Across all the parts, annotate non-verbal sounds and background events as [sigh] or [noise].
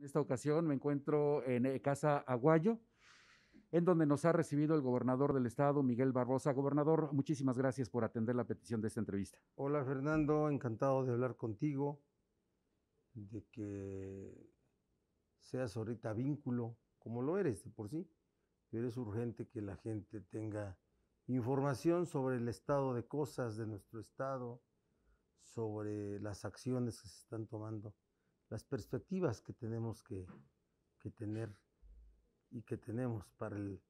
En esta ocasión me encuentro en eh, Casa Aguayo, en donde nos ha recibido el gobernador del estado, Miguel Barbosa. Gobernador, muchísimas gracias por atender la petición de esta entrevista. Hola Fernando, encantado de hablar contigo, de que seas ahorita vínculo, como lo eres de por sí, pero es urgente que la gente tenga información sobre el estado de cosas de nuestro estado, sobre las acciones que se están tomando las perspectivas que tenemos que, tener y que tenemos para eh,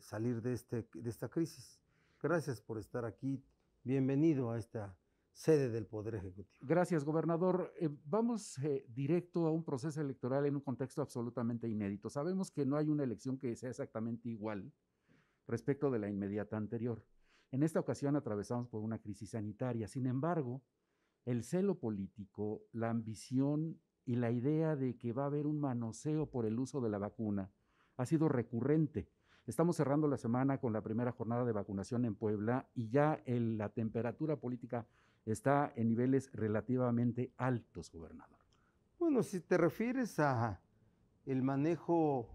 salir de, este, de esta crisis. Gracias por estar aquí. Bienvenido a esta sede del Poder Ejecutivo. Gracias, gobernador. Eh, vamos eh, directo a un proceso electoral en un contexto absolutamente inédito. Sabemos que no hay una elección que sea exactamente igual respecto de la inmediata anterior. En esta ocasión atravesamos por una crisis sanitaria. Sin embargo, el celo político, la ambición y la idea de que va a haber un manoseo por el uso de la vacuna ha sido recurrente. Estamos cerrando la semana con la primera jornada de vacunación en Puebla y ya la temperatura política está en niveles relativamente altos, gobernador. Bueno, si te refieres a el manejo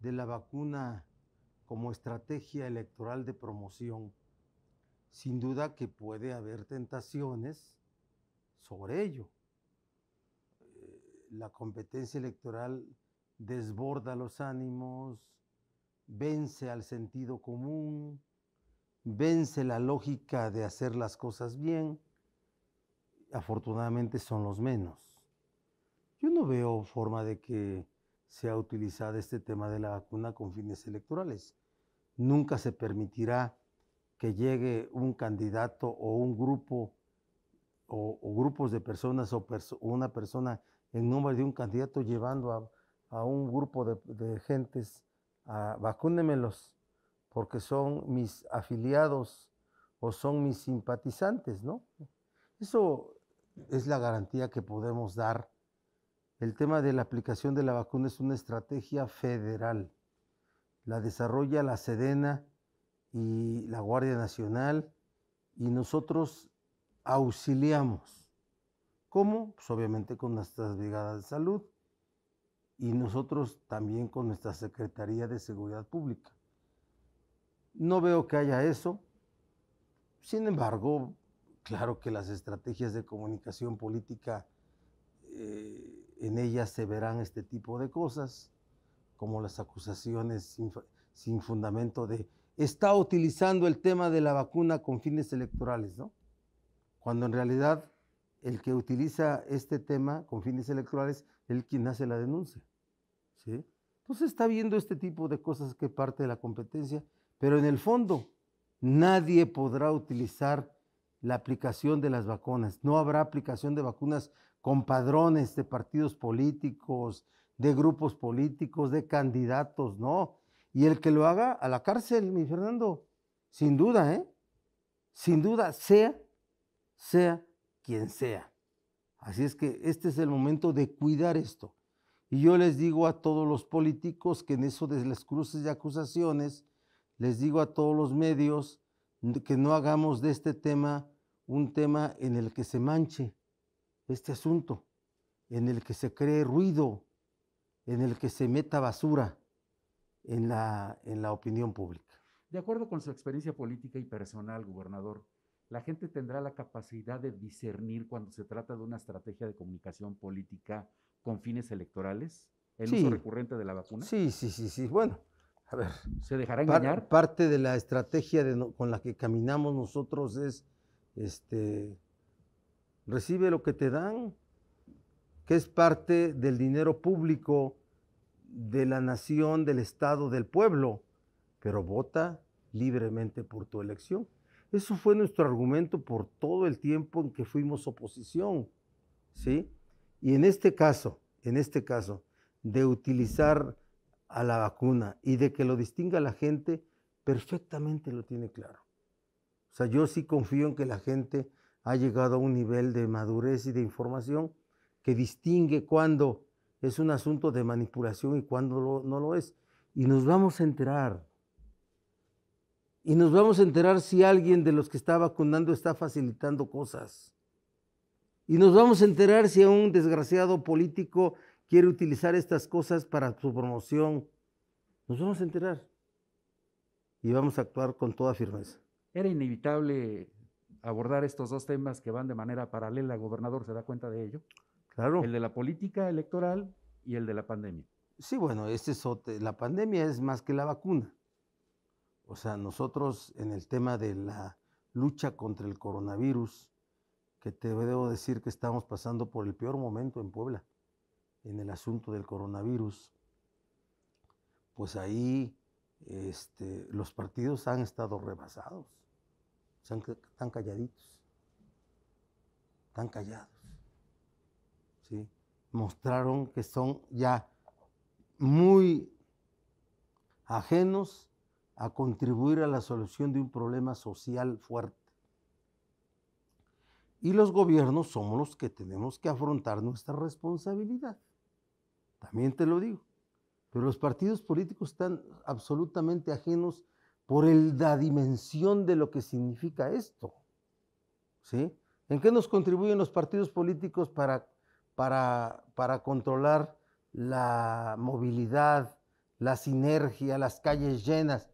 de la vacuna como estrategia electoral de promoción, sin duda que puede haber tentaciones sobre ello. Eh, la competencia electoral desborda los ánimos, vence al sentido común, vence la lógica de hacer las cosas bien. Afortunadamente son los menos. Yo no veo forma de que sea utilizada este tema de la vacuna con fines electorales. Nunca se permitirá que llegue un candidato o un grupo o, grupos de personas o una persona en nombre de un candidato llevando a, un grupo de, de gentes a vacúnemelos porque son mis afiliados o son mis simpatizantes, ¿no? Eso es la garantía que podemos dar. El tema de la aplicación de la vacuna es una estrategia federal. La desarrolla la Sedena y la Guardia Nacional y nosotros auxiliamos. ¿Cómo? Pues obviamente con nuestras brigadas de salud y nosotros también con nuestra Secretaría de Seguridad Pública. No veo que haya eso. Sin embargo, claro que las estrategias de comunicación política, eh, en ellas se verán este tipo de cosas, como las acusaciones sin, sin fundamento de está utilizando el tema de la vacuna con fines electorales, ¿no? cuando en realidad el que utiliza este tema con fines electorales es el quien hace la denuncia. Entonces está viendo este tipo de cosas que parte de la competencia, pero en el fondo nadie podrá utilizar la aplicación de las vacunas. No habrá aplicación de vacunas con padrones de partidos políticos, de grupos políticos, de candidatos, no. Y el que lo haga a la cárcel, mi Fernando, sin duda, ¿eh? Sin duda, sea sea quien sea. Así es que este es el momento de cuidar esto. Y yo les digo a todos los políticos que en eso de las cruces y acusaciones, les digo a todos los medios que no hagamos de este tema un tema en el que se manche este asunto, en el que se cree ruido, en el que se meta basura en la, en la opinión pública. De acuerdo con su experiencia política y personal, gobernador, la gente tendrá la capacidad de discernir cuando se trata de una estrategia de comunicación política con fines electorales, el uso recurrente de la vacuna. Sí, sí, sí, sí. Bueno, a ver. ¿Se dejará engañar? parte de la estrategia con la que caminamos nosotros es, este, recibe lo que te dan, que es parte del dinero público de la nación, del Estado, del pueblo, pero vota libremente por tu elección. Eso fue nuestro argumento por todo el tiempo en que fuimos oposición, ¿sí? Y en este caso, en este caso, de utilizar a la vacuna y de que lo distinga la gente, perfectamente lo tiene claro. O sea, yo sí confío en que la gente ha llegado a un nivel de madurez y de información que distingue cuándo es un asunto de manipulación y cuándo no lo es. Y nos vamos a enterar, y nos vamos a enterar si alguien de los que está vacunando está facilitando cosas. Y nos vamos a enterar si un desgraciado político quiere utilizar estas cosas para su promoción. Nos vamos a enterar. Y vamos a actuar con toda firmeza. Era inevitable abordar estos dos temas que van de manera paralela. gobernador se da cuenta de ello. Claro. El de la política electoral y el de la pandemia. Sí, bueno, este es, la pandemia es más que la vacuna. O sea, nosotros en el tema de la lucha contra el coronavirus, que te debo decir que estamos pasando por el peor momento en Puebla, en el asunto del coronavirus, pues ahí este, los partidos han estado rebasados, están, calladitos, están callados. Mostraron que son ya muy ajenos a contribuir a la solución de un problema social fuerte. Y los gobiernos somos los que tenemos que afrontar nuestra responsabilidad. También te lo digo. Pero los partidos políticos están absolutamente ajenos por el, la dimensión de lo que significa esto. ¿Sí? ¿En qué nos contribuyen los partidos políticos para, para, para controlar la movilidad, la sinergia, las calles llenas?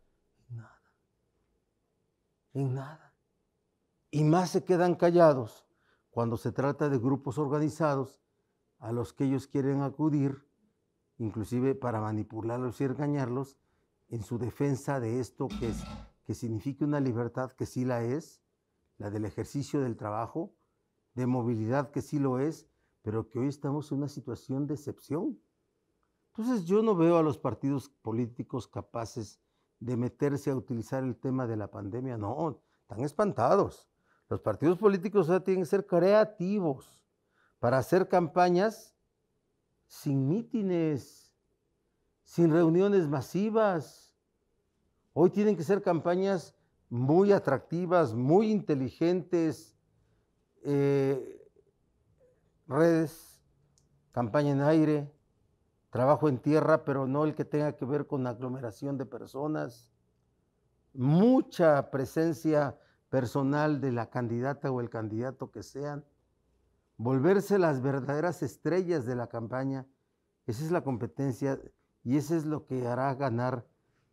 en nada. Y más se quedan callados cuando se trata de grupos organizados a los que ellos quieren acudir, inclusive para manipularlos y engañarlos, en su defensa de esto que, es, que significa una libertad que sí la es, la del ejercicio del trabajo, de movilidad que sí lo es, pero que hoy estamos en una situación de excepción. Entonces yo no veo a los partidos políticos capaces de meterse a utilizar el tema de la pandemia. No, están espantados. Los partidos políticos ya tienen que ser creativos para hacer campañas sin mítines, sin reuniones masivas. Hoy tienen que ser campañas muy atractivas, muy inteligentes, eh, redes, campaña en aire, trabajo en tierra, pero no el que tenga que ver con aglomeración de personas, mucha presencia personal de la candidata o el candidato que sean, volverse las verdaderas estrellas de la campaña, esa es la competencia y eso es lo que hará ganar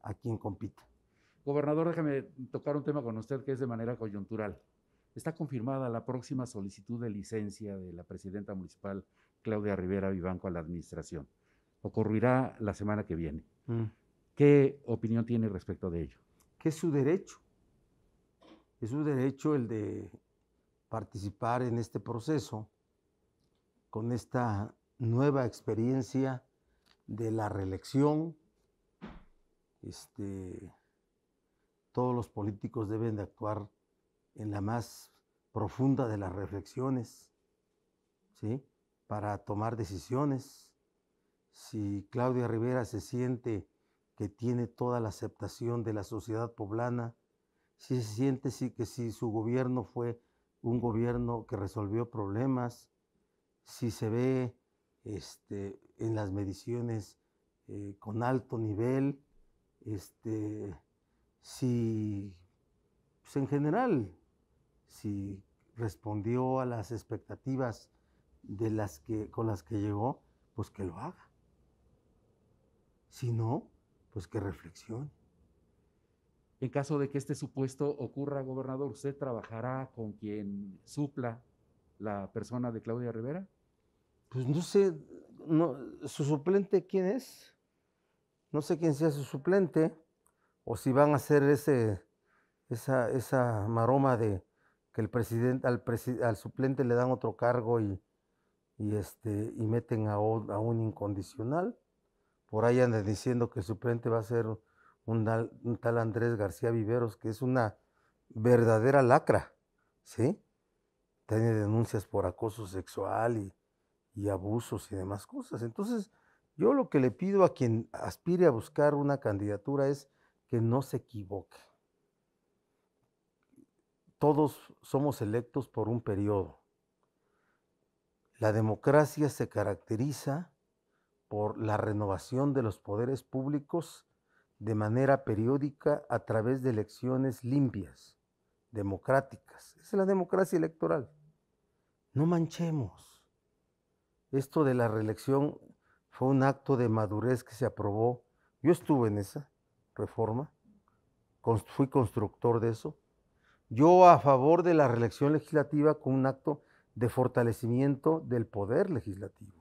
a quien compita. Gobernador, déjame tocar un tema con usted que es de manera coyuntural. Está confirmada la próxima solicitud de licencia de la presidenta municipal Claudia Rivera Vivanco a la administración ocurrirá la semana que viene. Mm. ¿Qué opinión tiene respecto de ello? Que es su derecho. Es su derecho el de participar en este proceso con esta nueva experiencia de la reelección. Este, todos los políticos deben de actuar en la más profunda de las reflexiones, ¿sí? Para tomar decisiones si Claudia Rivera se siente que tiene toda la aceptación de la sociedad poblana, si se siente que si su gobierno fue un gobierno que resolvió problemas, si se ve este, en las mediciones eh, con alto nivel, este, si pues, en general, si respondió a las expectativas de las que, con las que llegó, pues que lo haga. Si no, pues qué reflexión. En caso de que este supuesto ocurra, gobernador, ¿usted trabajará con quien supla la persona de Claudia Rivera? Pues no sé, no, su suplente, ¿quién es? No sé quién sea su suplente, o si van a hacer ese, esa, maroma de que el presidente, al, suplente le dan otro cargo y, este, y meten a un incondicional. Por ahí andan diciendo que su frente va a ser un tal, Andrés García Viveros, que es una verdadera lacra, ¿sí? Tiene denuncias por acoso sexual y, y abusos y demás cosas. Entonces, yo lo que le pido a quien aspire a buscar una candidatura es que no se equivoque. Todos somos electos por un periodo. La democracia se caracteriza por la renovación de los poderes públicos de manera periódica a través de elecciones limpias, democráticas. Esa es la democracia electoral. No manchemos. Esto de la reelección fue un acto de madurez que se aprobó. Yo estuve en esa reforma, fui constructor de eso. Yo a favor de la reelección legislativa con un acto de fortalecimiento del poder legislativo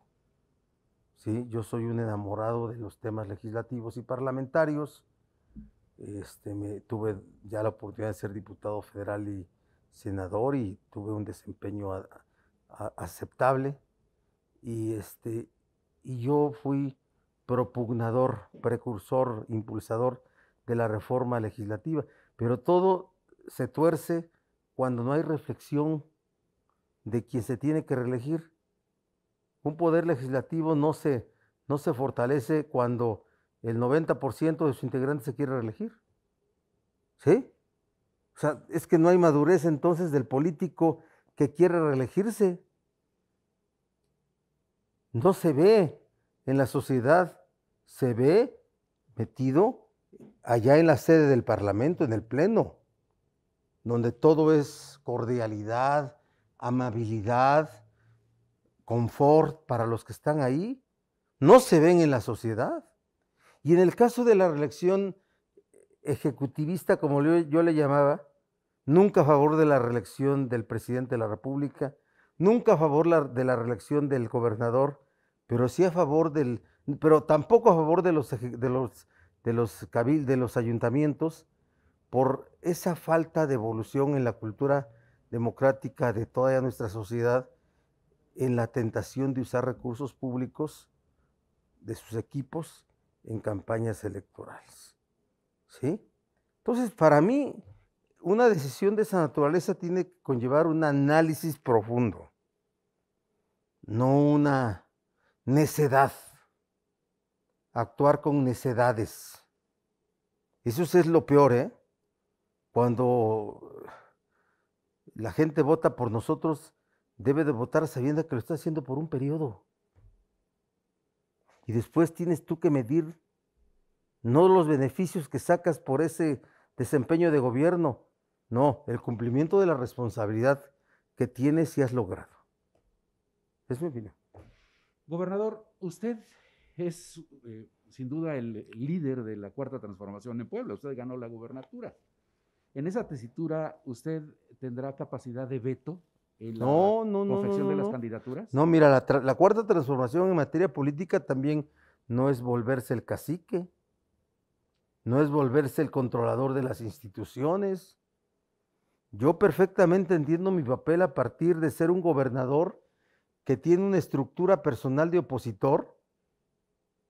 ¿sí? Yo soy un enamorado de los temas legislativos y parlamentarios. Este, me, tuve ya la oportunidad de ser diputado federal y senador y tuve un desempeño aceptable. Y, este, y yo fui propugnador, precursor, impulsador de la reforma legislativa. Pero todo se tuerce cuando no hay reflexión de quién se tiene que reelegir un poder legislativo no se, no se fortalece cuando el 90% de sus integrantes se quiere reelegir. ¿Sí? O sea, es que no hay madurez entonces del político que quiere reelegirse. No se ve en la sociedad, se ve metido allá en la sede del Parlamento, en el Pleno, donde todo es cordialidad, amabilidad, confort para los que están ahí, no se ven en la sociedad. Y en el caso de la reelección ejecutivista, como yo, le llamaba, nunca a favor de la reelección del presidente de la República, nunca a favor de la reelección del gobernador, pero sí a favor del, pero tampoco a favor de los, de los, de de los ayuntamientos, por esa falta de evolución en la cultura democrática de toda nuestra sociedad en la tentación de usar recursos públicos de sus equipos en campañas electorales. ¿Sí? Entonces, para mí, una decisión de esa naturaleza tiene que conllevar un análisis profundo, no una necedad, actuar con necedades. Eso es lo peor, ¿eh? Cuando la gente vota por nosotros debe de votar sabiendo que lo está haciendo por un periodo. Y después tienes tú que medir no los beneficios que sacas por ese desempeño de gobierno, no, el cumplimiento de la responsabilidad que tienes y has logrado. Es muy opinión. Gobernador, usted es eh, sin duda el líder de la cuarta transformación en Puebla. Usted ganó la gubernatura. En esa tesitura, ¿usted tendrá capacidad de veto no, no, no, de las candidaturas? No, mira, la, cuarta transformación en materia política también no es volverse el cacique, no es volverse el controlador de las instituciones. Yo perfectamente entiendo mi papel a partir de ser un gobernador que tiene una estructura personal de opositor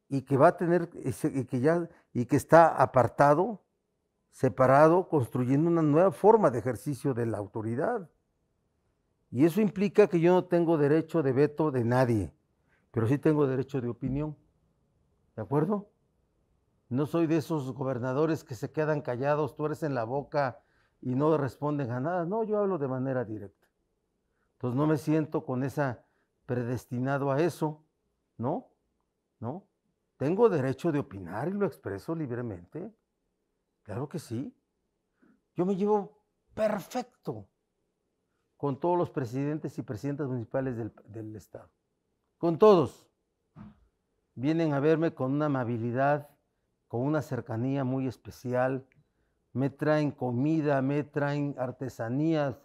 y que va a tener que ya y que está apartado, separado, construyendo una nueva forma de ejercicio de la autoridad. Y eso implica que yo no tengo derecho de veto de nadie, pero sí tengo derecho de opinión. ¿De acuerdo? No soy de esos gobernadores que se quedan callados, en la boca y no responden a nada. No, yo hablo de manera directa. Entonces no me siento con esa predestinado a eso, ¿no? ¿No? Tengo derecho de opinar y lo expreso libremente. Claro que sí. Yo me llevo perfecto con todos los presidentes y presidentas municipales del, Estado. Con todos. Vienen a verme con una amabilidad, con una cercanía muy especial. Me traen comida, me traen artesanías,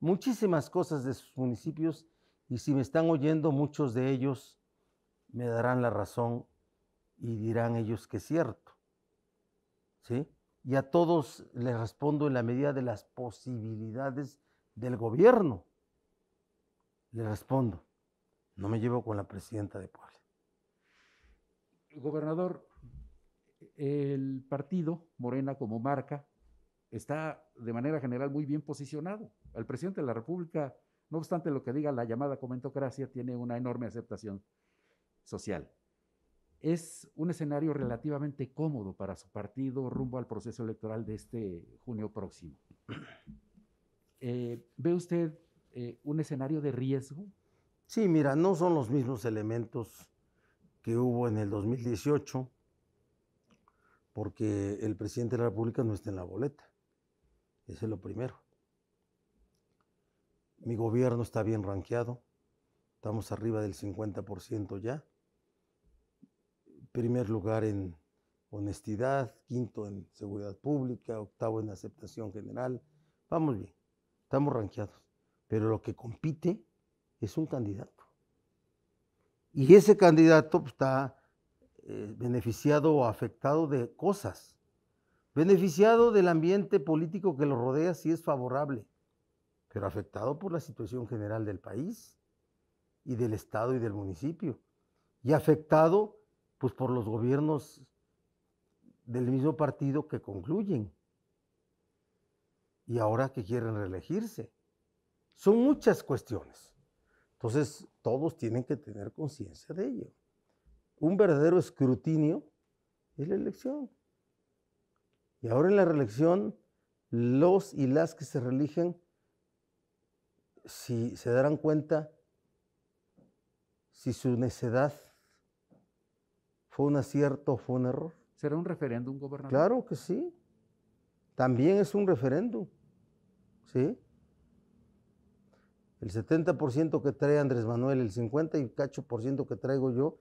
muchísimas cosas de sus municipios y si me están oyendo muchos de ellos me darán la razón y dirán ellos que es cierto. ¿Sí? Y a todos les respondo en la medida de las posibilidades del gobierno? Le respondo, no me llevo con la presidenta de Puebla. Gobernador, el partido Morena como marca está de manera general muy bien posicionado. El presidente de la República, no obstante lo que diga la llamada comentocracia, tiene una enorme aceptación social. Es un escenario relativamente cómodo para su partido rumbo al proceso electoral de este junio próximo. Eh, ¿Ve usted eh, un escenario de riesgo? Sí, mira, no son los mismos elementos que hubo en el 2018, porque el presidente de la República no está en la boleta. Ese es lo primero. Mi gobierno está bien ranqueado, estamos arriba del 50% ya. Primer lugar en honestidad, quinto en seguridad pública, octavo en aceptación general. Vamos bien estamos ranqueados. Pero lo que compite es un candidato. Y ese candidato pues, está eh, beneficiado o afectado de cosas. Beneficiado del ambiente político que lo rodea si es favorable, pero afectado por la situación general del país y del Estado y del municipio. Y afectado pues, por los gobiernos del mismo partido que concluyen y ahora que quieren reelegirse. Son muchas cuestiones. Entonces, todos tienen que tener conciencia de ello. Un verdadero escrutinio es la elección. Y ahora en la reelección, los y las que se reeligen, si se darán cuenta, si su necedad fue un acierto o fue un error. ¿Será un referéndum gobernador? Claro que sí también es un referéndum. ¿Sí? El 70% que trae Andrés Manuel, el 50 y por ciento que traigo yo,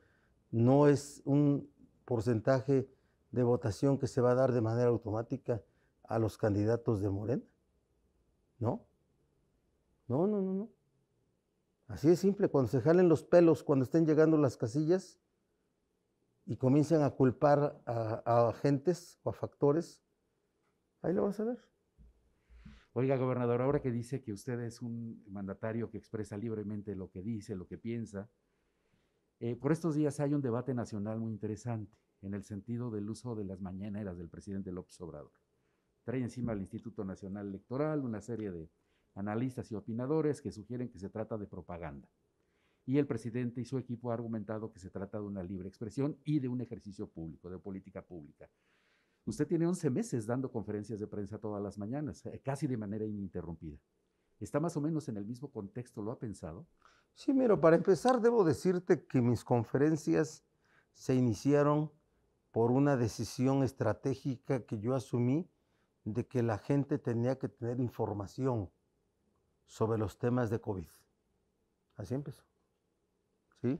no es un porcentaje de votación que se va a dar de manera automática a los candidatos de Morena. ¿No? No, no, no, no. Así es simple, cuando se jalen los pelos, cuando estén llegando las casillas y comienzan a culpar a agentes o a factores, Ahí lo vas a ver. Oiga, gobernador, ahora que dice que usted es un mandatario que expresa libremente lo que dice, lo que piensa, eh, por estos días hay un debate nacional muy interesante en el sentido del uso de las mañaneras del presidente López Obrador. Trae encima al Instituto Nacional Electoral una serie de analistas y opinadores que sugieren que se trata de propaganda. Y el presidente y su equipo ha argumentado que se trata de una libre expresión y de un ejercicio público, de política pública. Usted tiene 11 meses dando conferencias de prensa todas las mañanas, eh, casi de manera ininterrumpida. ¿Está más o menos en el mismo contexto? ¿Lo ha pensado? Sí, mira, para empezar debo decirte que mis conferencias se iniciaron por una decisión estratégica que yo asumí de que la gente tenía que tener información sobre los temas de COVID. Así empezó. ¿Sí?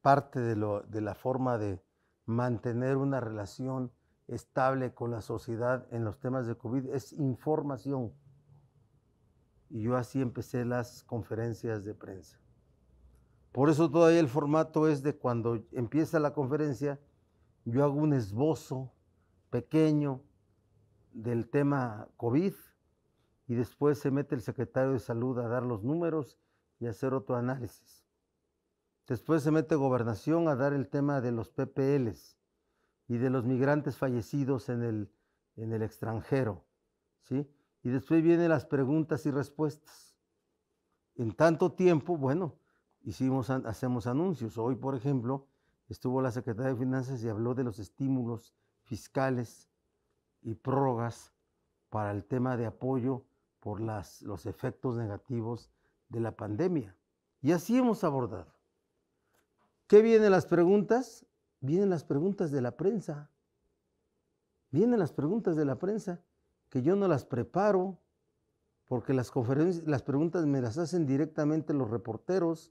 Parte de la forma de, mantener una relación estable con la sociedad en los temas de COVID es información. Y yo así empecé las conferencias de prensa. Por eso todavía el formato es de cuando empieza la conferencia, yo hago un esbozo pequeño del tema COVID y después se mete el secretario de salud a dar los números y hacer otro análisis. Después se mete gobernación a dar el tema de los PPLs y de los migrantes fallecidos en el, en el extranjero. ¿sí? Y después vienen las preguntas y respuestas. En tanto tiempo, bueno, hicimos, hacemos anuncios. Hoy, por ejemplo, estuvo la Secretaria de Finanzas y habló de los estímulos fiscales y prórrogas para el tema de apoyo por los efectos negativos de la pandemia. Y así hemos abordado. ¿Qué vienen las preguntas? Vienen las preguntas de la prensa. Vienen las preguntas de la prensa, que yo no las preparo, porque las conferencias, las preguntas me las hacen directamente los reporteros.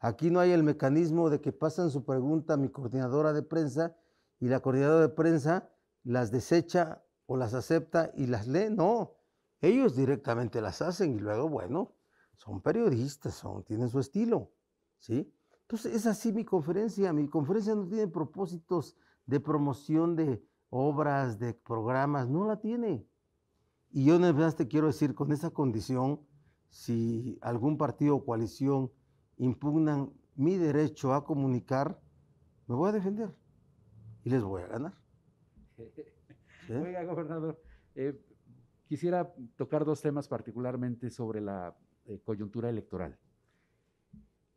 Aquí no hay el mecanismo de que pasan su pregunta a mi coordinadora de prensa y la coordinadora de prensa las desecha o las acepta y las lee. No, ellos directamente las hacen y luego, bueno, son periodistas, son, tienen su estilo, ¿sí? Entonces, es así mi conferencia. Mi conferencia no tiene propósitos de promoción de obras, de programas, no la tiene. Y yo en verdad te quiero decir, con esa condición, si algún partido o coalición impugnan mi derecho a comunicar, me voy a defender y les voy a ganar. [laughs] Oiga, gobernador, eh, quisiera tocar dos temas particularmente sobre la eh, coyuntura electoral.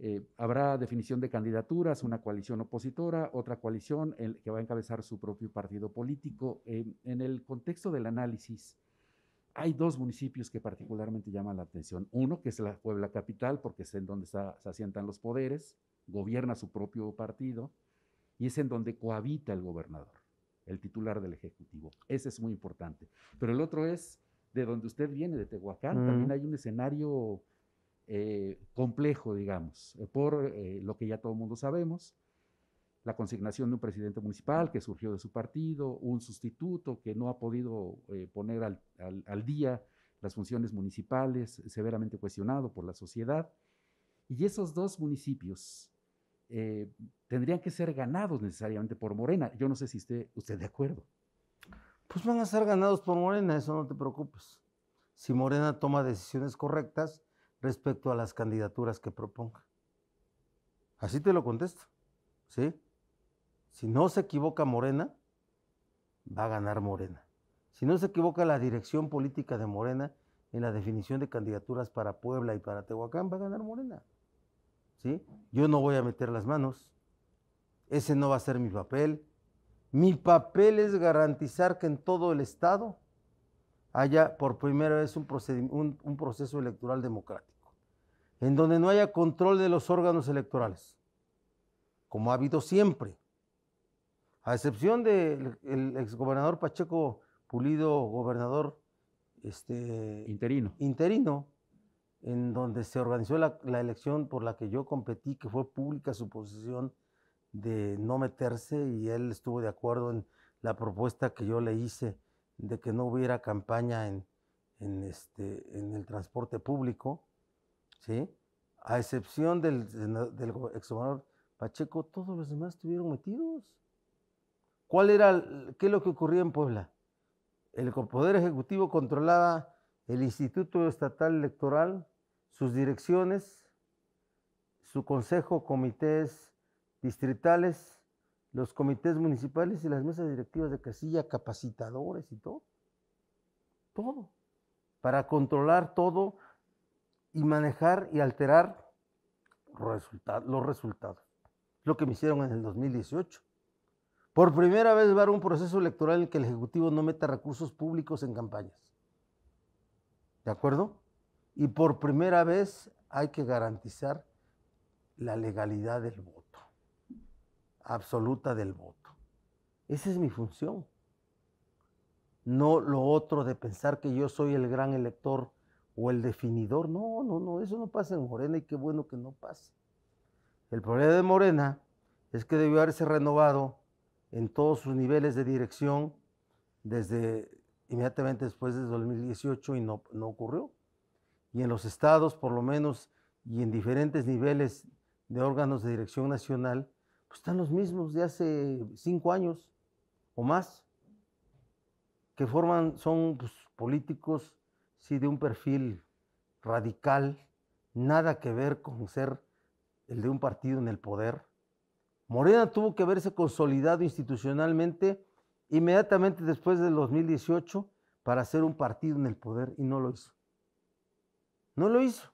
Eh, habrá definición de candidaturas, una coalición opositora, otra coalición que va a encabezar su propio partido político. Eh, en el contexto del análisis, hay dos municipios que particularmente llaman la atención. Uno, que es la Puebla Capital, porque es en donde se asientan los poderes, gobierna su propio partido, y es en donde cohabita el gobernador, el titular del Ejecutivo. Ese es muy importante. Pero el otro es de donde usted viene, de Tehuacán. Mm. También hay un escenario eh, complejo, digamos, eh, por eh, lo que ya todo el mundo sabemos, la consignación de un presidente municipal que surgió de su partido, un sustituto que no ha podido poner al, día las funciones municipales, severamente cuestionado por la sociedad. Y esos dos municipios tendrían que ser ganados necesariamente por Morena. Yo no sé si usted, usted de acuerdo. Pues van a ser ganados por Morena, eso no te preocupes. Si Morena toma decisiones correctas, respecto a las candidaturas que proponga. Así te lo contesto. ¿Sí? Si no se equivoca Morena, va a ganar Morena. Si no se equivoca la dirección política de Morena en la definición de candidaturas para Puebla y para Tehuacán, va a ganar Morena. ¿Sí? Yo no voy a meter las manos. Ese no va a ser mi papel. Mi papel es garantizar que en todo el Estado haya por primera vez un, proceso electoral democrático, en donde no haya control de los órganos electorales, como ha habido siempre, a excepción del exgobernador Pacheco Pulido, gobernador este, interino. interino, en donde se organizó la, la elección por la que yo competí, que fue pública su posición de no meterse y él estuvo de acuerdo en la propuesta que yo le hice de que no hubiera campaña en, este, en el transporte público, ¿sí? a excepción del, del exgobernador Pacheco, todos los demás estuvieron metidos. ¿Cuál era, qué es lo que ocurría en Puebla? El Poder Ejecutivo controlaba el Instituto Estatal Electoral, sus direcciones, su consejo, comités distritales, los comités municipales y las mesas directivas de casilla, capacitadores y todo. Todo. Para controlar todo y manejar y alterar los resultados. Lo que me hicieron en el 2018. Por primera vez va a haber un proceso electoral en que el Ejecutivo no meta recursos públicos en campañas. ¿De acuerdo? Y por primera vez hay que garantizar la legalidad del voto absoluta del voto. Esa es mi función. No lo otro de pensar que yo soy el gran elector o el definidor. No, no, no, eso no pasa en Morena y qué bueno que no pase. El problema de Morena es que debió haberse renovado en todos sus niveles de dirección desde inmediatamente después de 2018 y no, no ocurrió. Y en los estados, por lo menos, y en diferentes niveles de órganos de dirección nacional, pues, están los mismos de hace cinco años o más, que forman, son pues, políticos, sí, de un perfil radical, nada que ver con ser el de un partido en el poder. Morena tuvo que verse consolidado institucionalmente inmediatamente después del 2018 para ser un partido en el poder y no lo hizo. No lo hizo.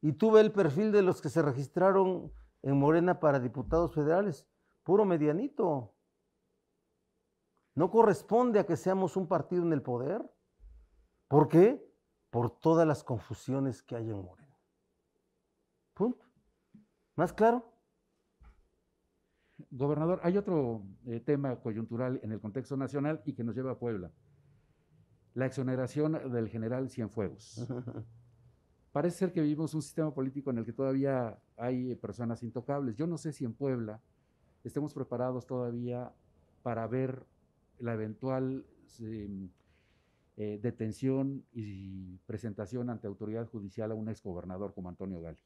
Y tuve el perfil de los que se registraron en Morena para diputados federales, puro medianito. No corresponde a que seamos un partido en el poder. ¿Por qué? Por todas las confusiones que hay en Morena. Punto. ¿Más claro? Gobernador, hay otro eh, tema coyuntural en el contexto nacional y que nos lleva a Puebla. La exoneración del general Cienfuegos. [laughs] Parece ser que vivimos un sistema político en el que todavía hay eh, personas intocables. Yo no sé si en Puebla estemos preparados todavía para ver la eventual em, eh, detención y presentación ante autoridad judicial a un exgobernador como Antonio Gali.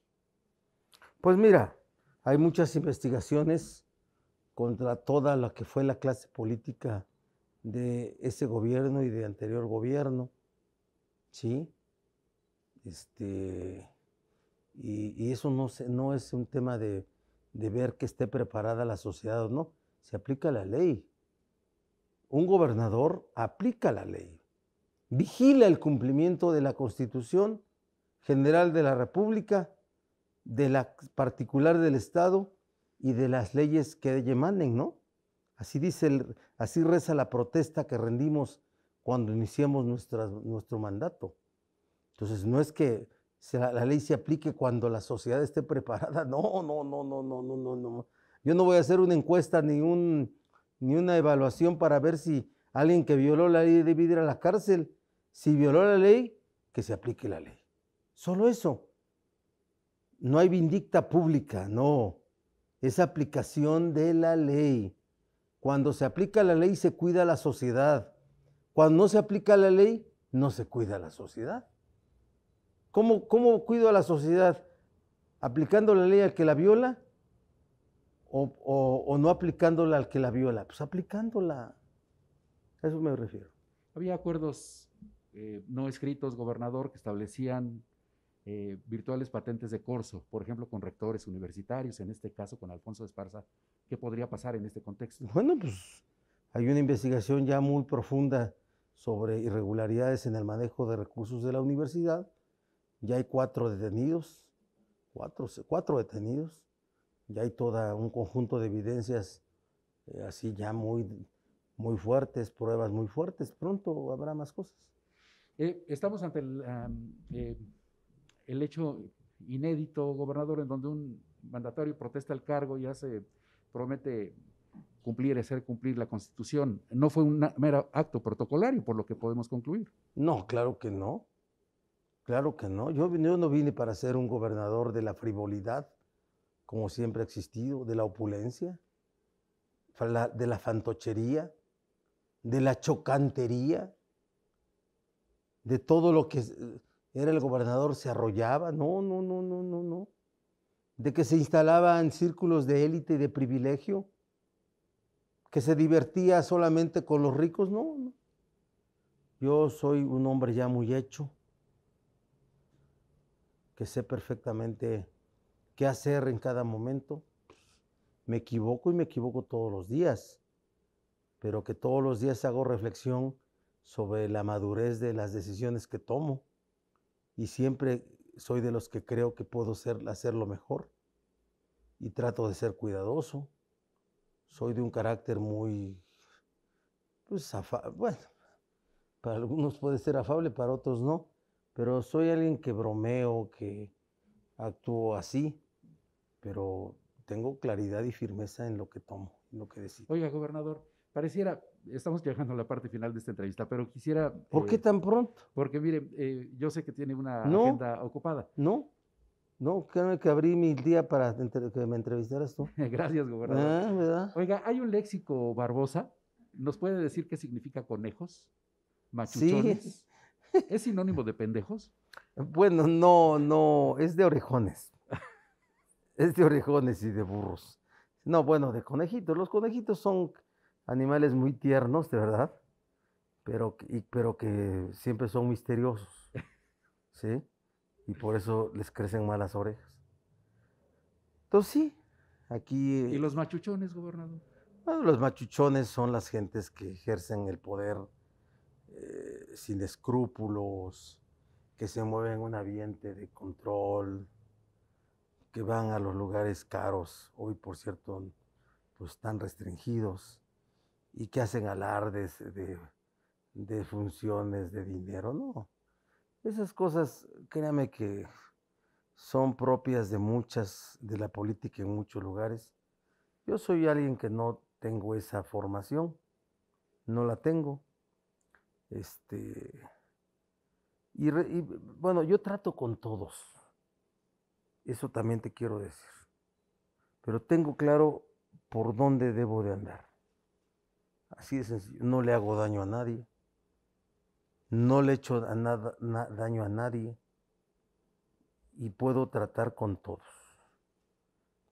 Pues mira, hay muchas investigaciones contra toda la que fue la clase política de ese gobierno y de anterior gobierno, ¿sí? Este, y, eso no, no es un tema de, ver que esté preparada la sociedad o no. Se aplica la ley. Un gobernador aplica la ley, vigila el cumplimiento de la Constitución General de la República, de la particular del Estado y de las leyes que manden, ¿no? Así dice, así reza la protesta que rendimos cuando iniciamos nuestro mandato. Entonces, no es que la, ley se aplique cuando la sociedad esté preparada. [laughs] No, no, no, no, no, no, no, no. Yo no voy a hacer una encuesta ni, ni una evaluación para ver si alguien que violó la ley debe ir a la cárcel. Si violó la ley, que se aplique la ley. Solo eso. No hay vindicta pública, no. Es aplicación de la ley. Cuando se aplica la ley se cuida la sociedad. Cuando no se aplica la ley, no se cuida la sociedad. ¿Cómo, cuido a la sociedad? ¿Aplicando la ley al que la viola o, no aplicándola al que la viola? Pues aplicándola. A eso me refiero. Había acuerdos eh, no escritos, gobernador, que establecían eh, virtuales patentes de corso, por ejemplo, con rectores universitarios, en este caso con Alfonso Esparza. ¿Qué podría pasar en este contexto? Bueno, pues hay una investigación ya muy profunda sobre irregularidades en el manejo de recursos de la universidad ya hay cuatro detenidos, cuatro, cuatro detenidos, ya hay todo un conjunto de evidencias eh, así ya muy, muy fuertes, pruebas muy fuertes. Pronto habrá más cosas. Eh, estamos ante eh, el, hecho inédito, gobernador, en donde un mandatario protesta el cargo y hace, promete cumplir, hacer cumplir la Constitución. No fue un mero acto protocolario, por lo que podemos concluir. No, claro que no. Claro que no. Yo, no vine para ser un gobernador de la frivolidad, como siempre ha existido, de la opulencia, de la fantochería, de la chocantería, de todo lo que eh, era el gobernador se arrollaba. No, no, no, no, no, no. De que se instalaba en círculos de élite y de privilegio, que se divertía solamente con los ricos. No, no. Yo soy un hombre ya muy hecho que sé perfectamente qué hacer en cada momento. Pues, me equivoco y me equivoco todos los días, pero que todos los días hago reflexión sobre la madurez de las decisiones que tomo y siempre soy de los que creo que puedo ser, hacerlo mejor y trato de ser cuidadoso. Soy de un carácter muy, pues, bueno, para algunos puede ser afable, para otros no pero soy alguien que bromeo, que actúo así, pero tengo claridad y firmeza en lo que tomo, en lo que decido. Oiga, gobernador, pareciera, estamos llegando a la parte final de esta entrevista, pero quisiera... ¿Por qué eh, tan pronto? Porque mire, eh, yo sé que tiene una agenda ocupada. No, no, créeme que abrí mi día para que me entrevistaras tú. [laughs] Gracias, gobernador. Ah, Oiga, hay un léxico Barbosa, ¿nos puede decir qué significa conejos? Machuchones. Sí, ¿Es sinónimo de pendejos? Bueno, no, no, es de orejones. [laughs] es de orejones y de burros. No, bueno, de conejitos. Los conejitos son animales muy tiernos, de verdad, pero, pero que siempre son misteriosos. [laughs] ¿Sí? Y por eso les crecen malas orejas. Entonces, sí, aquí. Eh, ¿Y los machuchones, gobernador? los machuchones son las gentes que ejercen el poder sin escrúpulos, que se mueven en un ambiente de control, que van a los lugares caros, hoy por cierto, pues están restringidos, y que hacen alardes de, de funciones de dinero, no. Esas cosas, créame que son propias de muchas, de la política en muchos lugares. Yo soy alguien que no tengo esa formación, no la tengo. Este, y, bueno, yo trato con todos. Eso también te quiero decir. Pero tengo claro por dónde debo de andar. Así de sencillo. No le hago daño a nadie. No le echo daño a nadie. Y puedo tratar con todos.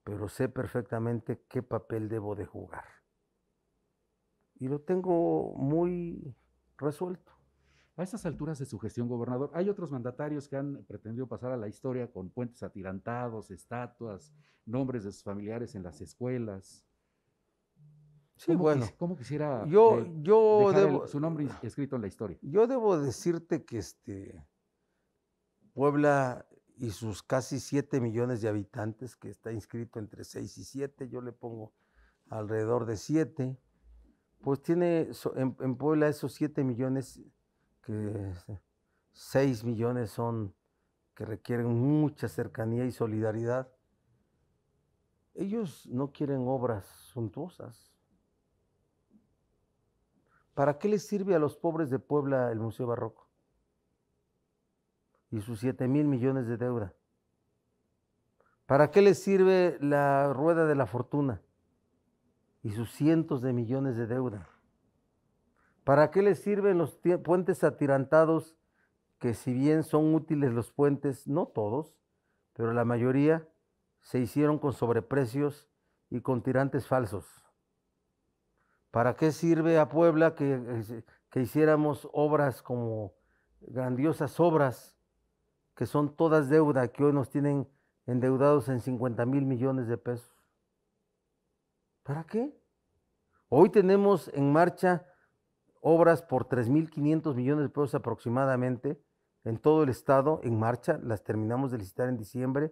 Pero sé perfectamente qué papel debo de jugar. Y lo tengo muy resuelto. A esas alturas de su gestión, gobernador, hay otros mandatarios que han pretendido pasar a la historia con puentes atirantados, estatuas, nombres de sus familiares en las escuelas. Sí, bueno. ¿Cómo quisiera yo, eh, yo su nombre escrito en la historia? Yo debo decirte que este, Puebla y sus casi 7 millones de habitantes, que está inscrito entre 6 y 7, yo le pongo alrededor de 7, pues tiene en, Puebla esos 7 millones, que 6 millones son que requieren mucha cercanía y solidaridad. Ellos no quieren obras suntuosas. ¿Para qué les sirve a los pobres de Puebla el Museo Barroco? Y sus siete mil millones de deuda. ¿Para qué les sirve la rueda de la fortuna? y sus cientos de millones de deuda. ¿Para qué les sirven los puentes atirantados que si bien son útiles los puentes, no todos, pero la mayoría se hicieron con sobreprecios y con tirantes falsos? ¿Para qué sirve a Puebla que, eh, que hiciéramos obras como grandiosas obras que son todas deuda que hoy nos tienen endeudados en 50 mil millones de pesos? ¿Para qué? Hoy tenemos en marcha obras por 3.500 millones de pesos aproximadamente en todo el estado, en marcha, las terminamos de licitar en diciembre,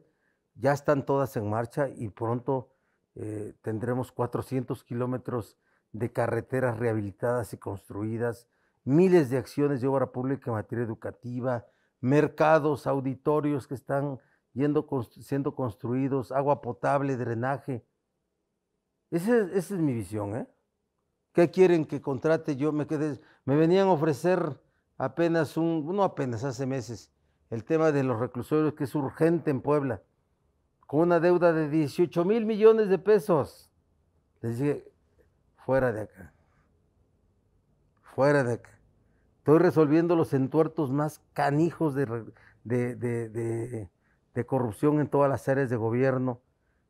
ya están todas en marcha y pronto eh, tendremos 400 kilómetros de carreteras rehabilitadas y construidas, miles de acciones de obra pública en materia educativa, mercados, auditorios que están yendo, siendo construidos, agua potable, drenaje, esa, es mi visión, ¿eh? ¿Qué quieren que contrate yo? Me quedé, me venían a ofrecer apenas un, no apenas, hace meses, el tema de los reclusorios que es urgente en Puebla, con una deuda de 18 mil millones de pesos. Les dije, fuera de acá, fuera de acá. Estoy resolviendo los entuertos más canijos de, de corrupción en todas las áreas de gobierno,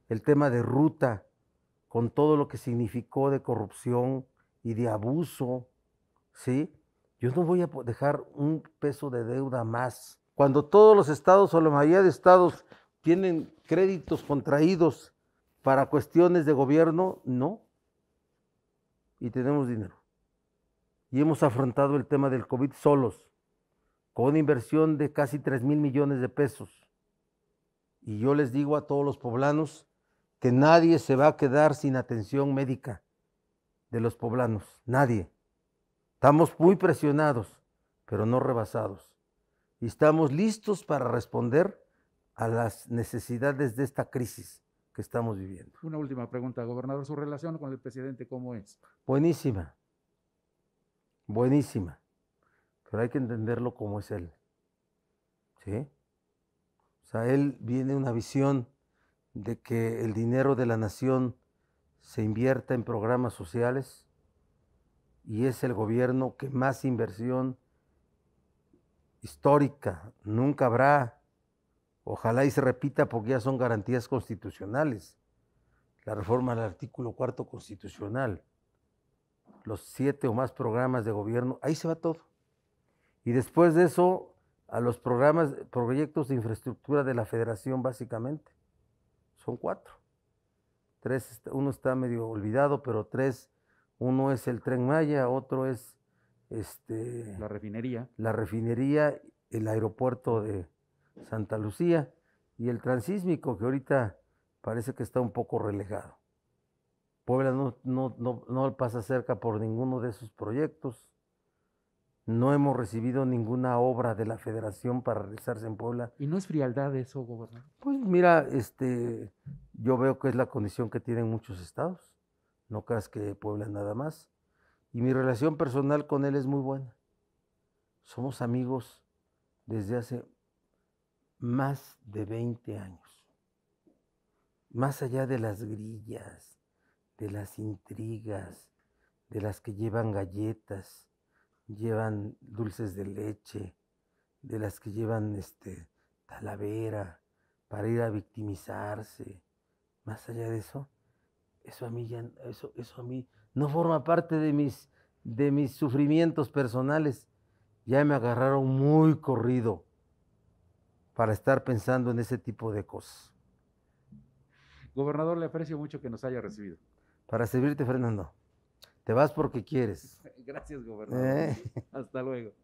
el tema de ruta, con todo lo que significó de corrupción y de abuso, ¿sí? Yo no voy a dejar un peso de deuda más. Cuando todos los estados o la mayoría de estados tienen créditos contraídos para cuestiones de gobierno, no. Y tenemos dinero. Y hemos afrontado el tema del COVID solos, con inversión de casi 3 mil millones de pesos. Y yo les digo a todos los poblanos que nadie se va a quedar sin atención médica de los poblanos, nadie. Estamos muy presionados, pero no rebasados. Y estamos listos para responder a las necesidades de esta crisis que estamos viviendo. Una última pregunta, gobernador, su relación con el presidente, ¿cómo es? Buenísima, buenísima, pero hay que entenderlo como es él. ¿Sí? O sea, él viene una visión de que el dinero de la nación se invierta en programas sociales y es el gobierno que más inversión histórica nunca habrá. Ojalá y se repita porque ya son garantías constitucionales. La reforma del artículo cuarto constitucional, los siete o más programas de gobierno, ahí se va todo. Y después de eso, a los programas, proyectos de infraestructura de la federación básicamente son cuatro. Tres, uno está medio olvidado, pero tres, uno es el tren Maya, otro es este, la refinería. La refinería, el aeropuerto de Santa Lucía y el transísmico, que ahorita parece que está un poco relegado. Puebla no, no, no, no pasa cerca por ninguno de esos proyectos. No hemos recibido ninguna obra de la federación para realizarse en Puebla. ¿Y no es frialdad eso, gobernador? Pues mira, este, yo veo que es la condición que tienen muchos estados. No creas que Puebla nada más. Y mi relación personal con él es muy buena. Somos amigos desde hace más de 20 años. Más allá de las grillas, de las intrigas, de las que llevan galletas, llevan dulces de leche, de las que llevan este, talavera, para ir a victimizarse. Más allá de eso, eso a mí eso, eso a mí no forma parte de mis, de mis sufrimientos personales. Ya me agarraron muy corrido para estar pensando en ese tipo de cosas. Gobernador, le aprecio mucho que nos haya recibido. Para servirte, Fernando. Te vas porque quieres. [laughs] Gracias, gobernador. Eh. Hasta luego.